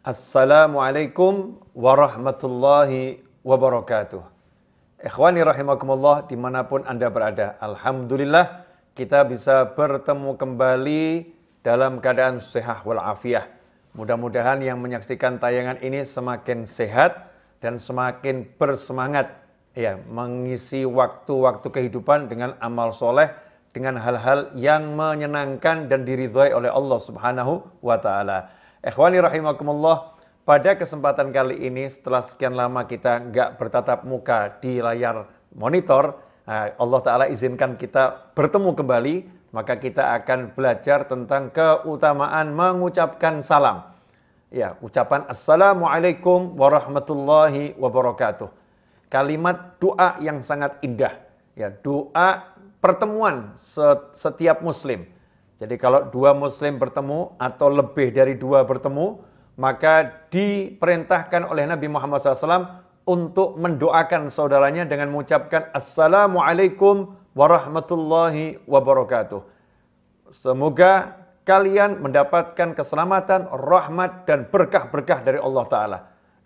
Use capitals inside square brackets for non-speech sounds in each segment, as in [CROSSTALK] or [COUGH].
Assalamualaikum warahmatullahi wabarakatuh. Ikhwani rahimakumullah dimanapun Anda berada. Alhamdulillah kita bisa bertemu kembali dalam keadaan sehat walafiah. Mudah-mudahan yang menyaksikan tayangan ini semakin sehat dan semakin bersemangat ya mengisi waktu-waktu kehidupan dengan amal soleh dengan hal-hal yang menyenangkan dan diridhoi oleh Allah Subhanahu wa taala. Ikhwani rahimakumullah, pada kesempatan kali ini setelah sekian lama kita nggak bertatap muka di layar monitor, eh, Allah Ta'ala izinkan kita bertemu kembali, maka kita akan belajar tentang keutamaan mengucapkan salam. Ya, ucapan Assalamualaikum warahmatullahi wabarakatuh. Kalimat doa yang sangat indah. Ya, doa pertemuan setiap muslim jadi kalau dua muslim bertemu atau lebih dari dua bertemu, maka diperintahkan oleh Nabi Muhammad SAW untuk mendoakan saudaranya dengan mengucapkan Assalamualaikum warahmatullahi wabarakatuh. Semoga kalian mendapatkan keselamatan, rahmat, dan berkah-berkah dari Allah Ta'ala.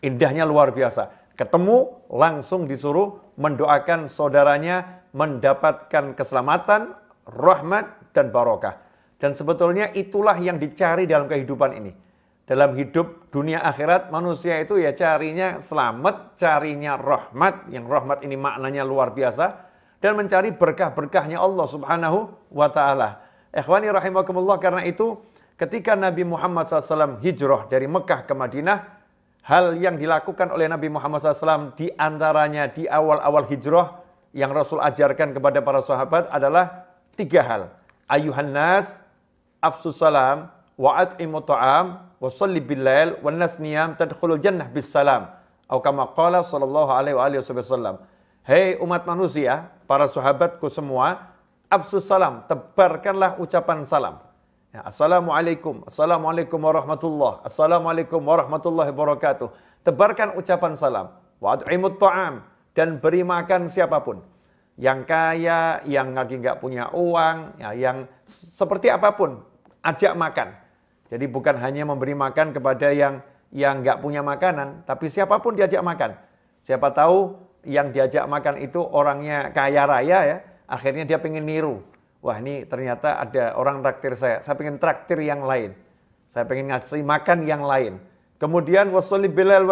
Indahnya luar biasa. Ketemu langsung disuruh mendoakan saudaranya mendapatkan keselamatan, rahmat, dan barokah. Dan sebetulnya itulah yang dicari dalam kehidupan ini. Dalam hidup dunia akhirat manusia itu ya carinya selamat, carinya rahmat. Yang rahmat ini maknanya luar biasa. Dan mencari berkah-berkahnya Allah subhanahu wa ta'ala. Ikhwani rahimakumullah karena itu ketika Nabi Muhammad SAW hijrah dari Mekah ke Madinah. Hal yang dilakukan oleh Nabi Muhammad SAW diantaranya di awal-awal hijrah yang Rasul ajarkan kepada para sahabat adalah tiga hal. Ayuhan nas, afsus salam wa at'imu ta'am wa salli billail wa nas niyam tadkhulul jannah bis salam. Atau kama qala sallallahu alaihi wa alihi wasallam. Hei umat manusia, para sahabatku semua, afsus salam, tebarkanlah ucapan salam. Ya, Assalamualaikum, Assalamualaikum warahmatullahi Assalamualaikum warahmatullahi wabarakatuh. Tebarkan ucapan salam. wa at'imu ta'am, dan beri makan siapapun. Yang kaya, yang lagi nggak punya uang, ya, yang seperti apapun, ajak makan. Jadi bukan hanya memberi makan kepada yang yang nggak punya makanan, tapi siapapun diajak makan. Siapa tahu yang diajak makan itu orangnya kaya raya ya, akhirnya dia pengen niru. Wah ini ternyata ada orang traktir saya, saya pengen traktir yang lain. Saya pengen ngasih makan yang lain. Kemudian wasoli bilal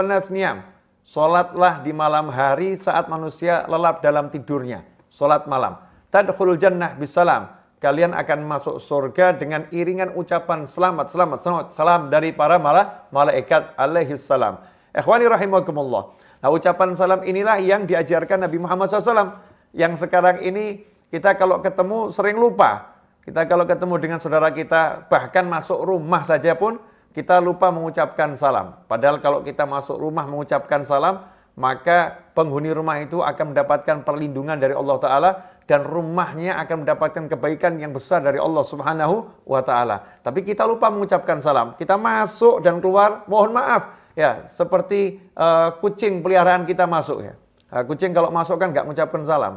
Solatlah di malam hari saat manusia lelap dalam tidurnya. Solat malam. Tadkhulul jannah bisalam kalian akan masuk surga dengan iringan ucapan selamat, selamat, selamat, salam dari para malah malaikat alaihi salam. Ikhwani rahimahkumullah. Nah ucapan salam inilah yang diajarkan Nabi Muhammad SAW. Yang sekarang ini kita kalau ketemu sering lupa. Kita kalau ketemu dengan saudara kita bahkan masuk rumah saja pun kita lupa mengucapkan salam. Padahal kalau kita masuk rumah mengucapkan salam, maka penghuni rumah itu akan mendapatkan perlindungan dari Allah Ta'ala dan rumahnya akan mendapatkan kebaikan yang besar dari Allah Subhanahu wa taala. Tapi kita lupa mengucapkan salam. Kita masuk dan keluar, mohon maaf. Ya, seperti uh, kucing peliharaan kita masuk ya. Uh, kucing kalau masuk kan nggak mengucapkan salam.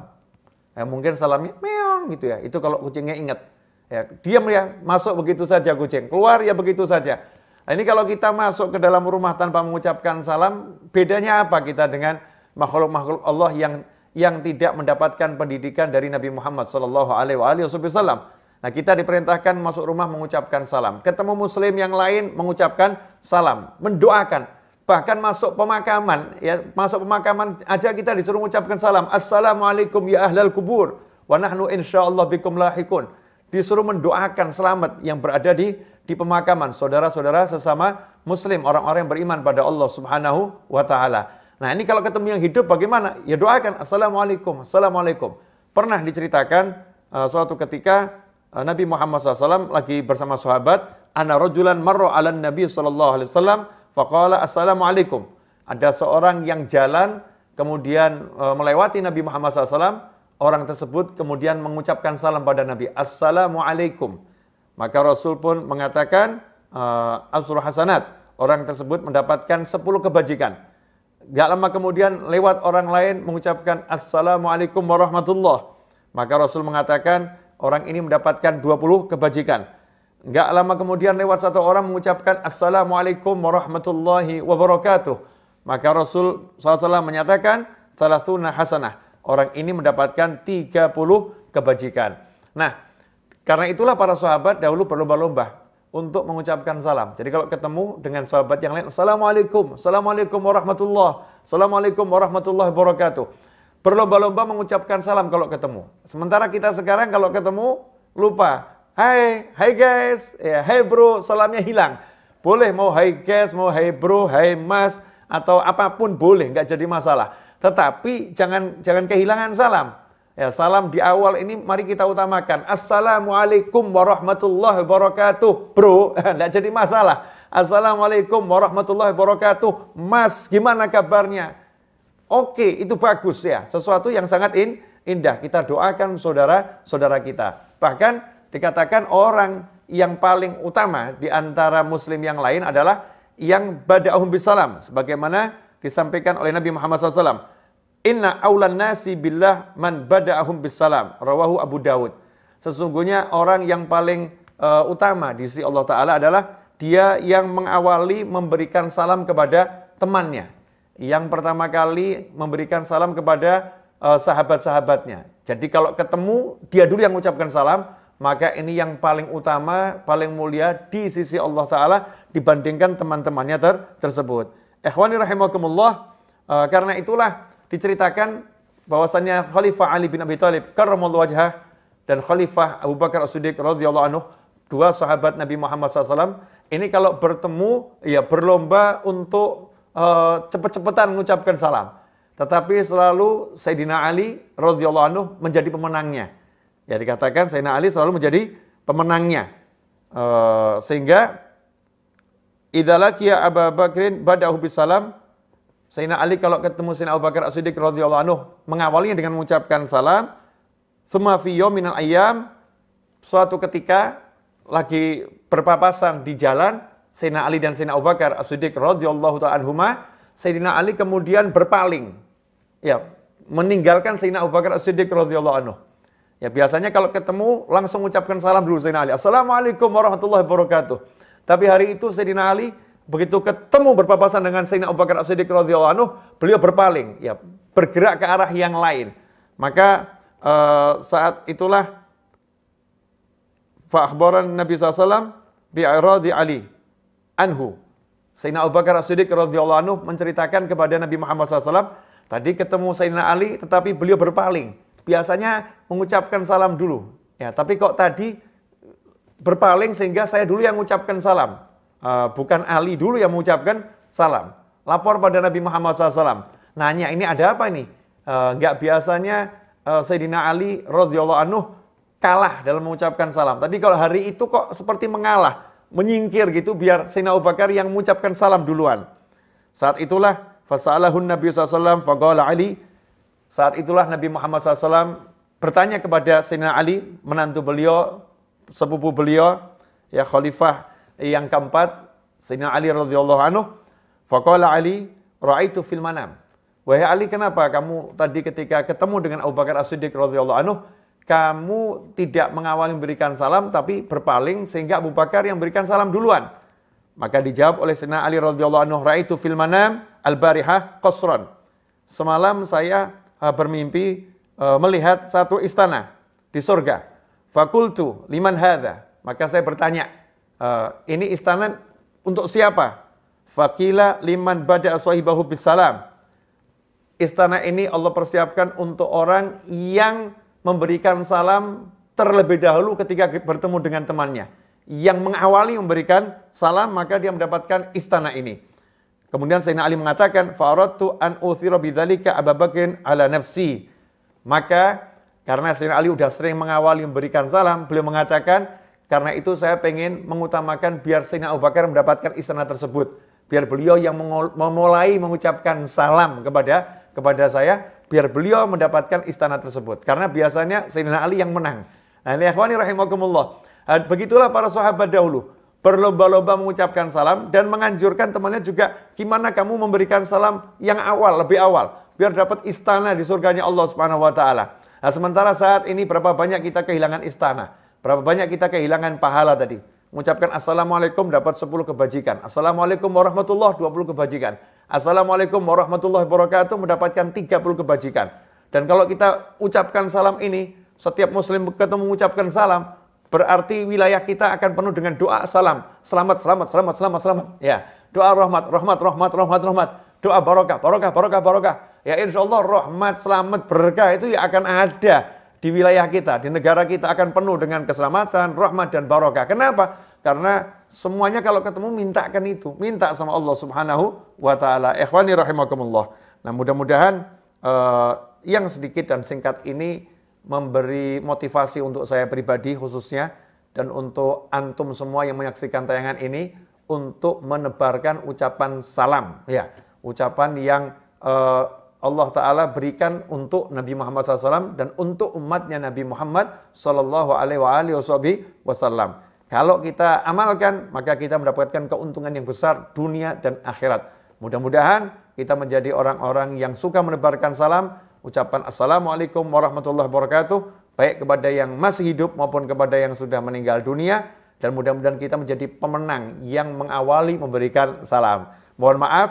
Ya, mungkin salamnya meong gitu ya. Itu kalau kucingnya ingat. Ya, diam ya, masuk begitu saja kucing. Keluar ya begitu saja. Nah, ini kalau kita masuk ke dalam rumah tanpa mengucapkan salam, bedanya apa kita dengan makhluk-makhluk Allah yang yang tidak mendapatkan pendidikan dari Nabi Muhammad SAW. Nah kita diperintahkan masuk rumah mengucapkan salam. Ketemu Muslim yang lain mengucapkan salam, mendoakan. Bahkan masuk pemakaman, ya masuk pemakaman aja kita disuruh mengucapkan salam. Assalamualaikum ya ahlal kubur. Wa nahnu insyaallah bikum lahikun. Disuruh mendoakan selamat yang berada di di pemakaman saudara-saudara sesama muslim, orang-orang yang beriman pada Allah Subhanahu wa taala. Nah ini kalau ketemu yang hidup bagaimana? Ya doakan, Assalamualaikum, Assalamualaikum. Pernah diceritakan uh, suatu ketika uh, Nabi Muhammad SAW lagi bersama sahabat, Ana rojulan marro ala Nabi SAW, faqala Assalamualaikum. Ada seorang yang jalan, kemudian uh, melewati Nabi Muhammad SAW, orang tersebut kemudian mengucapkan salam pada Nabi, Assalamualaikum. Maka Rasul pun mengatakan, uh, Asrul Hasanat, orang tersebut mendapatkan 10 kebajikan. Gak lama kemudian lewat orang lain mengucapkan Assalamualaikum warahmatullah. Maka Rasul mengatakan orang ini mendapatkan 20 kebajikan. Gak lama kemudian lewat satu orang mengucapkan Assalamualaikum warahmatullahi wabarakatuh. Maka Rasul SAW menyatakan Thalathuna hasanah. Orang ini mendapatkan 30 kebajikan. Nah, karena itulah para sahabat dahulu berlomba-lomba untuk mengucapkan salam. Jadi kalau ketemu dengan sahabat yang lain, Assalamualaikum, Assalamualaikum warahmatullahi Assalamualaikum warahmatullahi wabarakatuh. Berlomba-lomba mengucapkan salam kalau ketemu. Sementara kita sekarang kalau ketemu, lupa. Hai, hai guys, ya, hai bro, salamnya hilang. Boleh mau hai guys, mau hai bro, hai mas, atau apapun boleh, nggak jadi masalah. Tetapi jangan jangan kehilangan salam. Ya, salam di awal ini mari kita utamakan. Assalamualaikum warahmatullahi wabarakatuh, bro. Tidak [LAUGHS] jadi masalah. Assalamualaikum warahmatullahi wabarakatuh, mas. Gimana kabarnya? Oke, itu bagus ya. Sesuatu yang sangat in, indah. Kita doakan saudara-saudara kita. Bahkan dikatakan orang yang paling utama di antara muslim yang lain adalah yang bada'ahum bisalam. Sebagaimana disampaikan oleh Nabi Muhammad SAW. Inna awlan nasi billah man bada'ahum bisalam. Rawahu Abu Dawud. Sesungguhnya orang yang paling uh, utama di sisi Allah Ta'ala adalah dia yang mengawali memberikan salam kepada temannya. Yang pertama kali memberikan salam kepada uh, sahabat-sahabatnya. Jadi kalau ketemu, dia dulu yang mengucapkan salam, maka ini yang paling utama, paling mulia di sisi Allah Ta'ala dibandingkan teman-temannya ter tersebut. Ikhwani uh, karena itulah diceritakan bahwasannya Khalifah Ali bin Abi Thalib karramallahu wajhah dan Khalifah Abu Bakar As-Siddiq radhiyallahu anhu dua sahabat Nabi Muhammad SAW ini kalau bertemu ya berlomba untuk uh, eh, cepat cepetan mengucapkan salam. Tetapi selalu Sayyidina Ali radhiyallahu anhu menjadi pemenangnya. Ya dikatakan Sayyidina Ali selalu menjadi pemenangnya. Uh, sehingga ya Abu Bakrin badahu bisalam Sayyidina Ali kalau ketemu Sayyidina Abu Bakar As-Siddiq radhiyallahu anhu mengawalinya dengan mengucapkan salam. Thumma fi yawminal ayyam suatu ketika lagi berpapasan di jalan Sayyidina Ali dan Sayyidina Abu Bakar As-Siddiq radhiyallahu ta'ala anhuma Sayyidina Ali kemudian berpaling ya meninggalkan Sayyidina Abu Bakar As-Siddiq radhiyallahu anhu. Ya biasanya kalau ketemu langsung ucapkan salam dulu Sayyidina Ali. Assalamualaikum warahmatullahi wabarakatuh. Tapi hari itu Sayyidina Ali Begitu ketemu berpapasan dengan Sayyidina Abu Bakar As-Siddiq radhiyallahu anhu, beliau berpaling, ya bergerak ke arah yang lain. Maka uh, saat itulah fa'akhbaran Nabi SAW bi'iradi Ali anhu. Sayyidina Abu Bakar As-Siddiq radhiyallahu anhu menceritakan kepada Nabi Muhammad SAW, tadi ketemu Sayyidina Ali tetapi beliau berpaling. Biasanya mengucapkan salam dulu. Ya, tapi kok tadi berpaling sehingga saya dulu yang mengucapkan salam. Eh, bukan Ali dulu yang mengucapkan salam. Lapor pada Nabi Muhammad SAW. Nanya ini ada apa ini? Enggak eh, uh, biasanya uh, Sayyidina Ali radhiyallahu anhu kalah dalam mengucapkan salam. Tapi kalau hari itu kok seperti mengalah, menyingkir gitu biar Sayyidina Abu Bakar yang mengucapkan salam duluan. Saat itulah fasalahun Nabi SAW faqala Ali. Saat itulah Nabi Muhammad SAW bertanya kepada Sayyidina Ali, menantu beliau, sepupu beliau, ya khalifah yang keempat, Sayyidina Ali radhiyallahu anhu, faqala Ali, raaitu fil manam. Wahai Ali, kenapa kamu tadi ketika ketemu dengan Abu Bakar As-Siddiq radhiyallahu anhu, kamu tidak mengawali memberikan salam tapi berpaling sehingga Abu Bakar yang berikan salam duluan. Maka dijawab oleh Sayyidina Ali radhiyallahu anhu, raaitu fil manam al-barihah qasran. Semalam saya eh, bermimpi eh, melihat satu istana di surga. Fakultu liman hadza Maka saya bertanya, Eh, ini istana untuk siapa? Fakila liman bada sahibahu bisalam. Istana ini Allah persiapkan untuk orang yang memberikan salam terlebih dahulu ketika bertemu dengan temannya. Yang mengawali memberikan salam maka dia mendapatkan istana ini. Kemudian Sayyidina Ali mengatakan, Fa'aradtu an uthira bidzalika ababakin ala nafsi. Maka karena Sayyidina Ali sudah sering mengawali memberikan salam, beliau mengatakan, karena itu saya pengen mengutamakan biar Sayyidina Abu Bakar mendapatkan istana tersebut. Biar beliau yang memulai mengucapkan salam kepada kepada saya, biar beliau mendapatkan istana tersebut. Karena biasanya Sayyidina Ali yang menang. Nah, ini ikhwani rahimakumullah. Eh, begitulah para sahabat dahulu berlomba-lomba mengucapkan salam dan menganjurkan temannya juga gimana kamu memberikan salam yang awal, lebih awal biar dapat istana di surganya Allah Subhanahu wa taala. Nah, sementara saat ini berapa banyak kita kehilangan istana. Berapa banyak kita kehilangan pahala tadi? Mengucapkan Assalamualaikum dapat 10 kebajikan. Assalamualaikum warahmatullahi 20 kebajikan. Assalamualaikum warahmatullahi wabarakatuh mendapatkan 30 kebajikan. Dan kalau kita ucapkan salam ini, setiap muslim ketemu mengucapkan salam, berarti wilayah kita akan penuh dengan doa salam. Selamat, selamat, selamat, selamat, selamat. Ya, doa rahmat, rahmat, rahmat, rahmat, rahmat. Doa barokah, barokah, barokah, barokah. Ya insya Allah rahmat, selamat, berkah itu ya akan ada di wilayah kita, di negara kita akan penuh dengan keselamatan, rahmat dan barokah. Kenapa? Karena semuanya kalau ketemu mintakan itu, minta sama Allah Subhanahu wa taala. Ikhwani rahimakumullah. Nah, mudah-mudahan uh, yang sedikit dan singkat ini memberi motivasi untuk saya pribadi khususnya dan untuk antum semua yang menyaksikan tayangan ini untuk menebarkan ucapan salam ya, ucapan yang uh, Allah Ta'ala berikan untuk Nabi Muhammad SAW dan untuk umatnya Nabi Muhammad Sallallahu Kalau kita amalkan, maka kita mendapatkan keuntungan yang besar dunia dan akhirat. Mudah-mudahan kita menjadi orang-orang yang suka menebarkan salam, ucapan Assalamualaikum warahmatullahi wabarakatuh, baik kepada yang masih hidup maupun kepada yang sudah meninggal dunia, dan mudah-mudahan kita menjadi pemenang yang mengawali memberikan salam. Mohon maaf,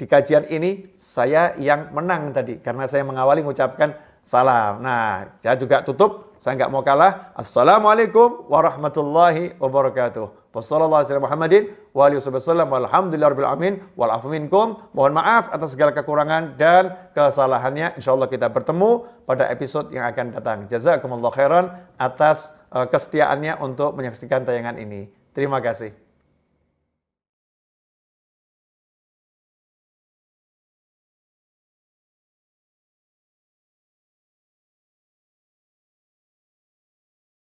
di kajian ini saya yang menang tadi karena saya mengawali mengucapkan salam. Nah, saya juga tutup, saya nggak mau kalah. Assalamualaikum warahmatullahi wabarakatuh. Wassalamualaikum warahmatullahi wabarakatuh. Mohon maaf atas segala kekurangan dan kesalahannya. Insya Allah kita bertemu pada episode yang akan datang. Jazakumullah khairan atas eh, kesetiaannya untuk menyaksikan tayangan ini. Terima kasih.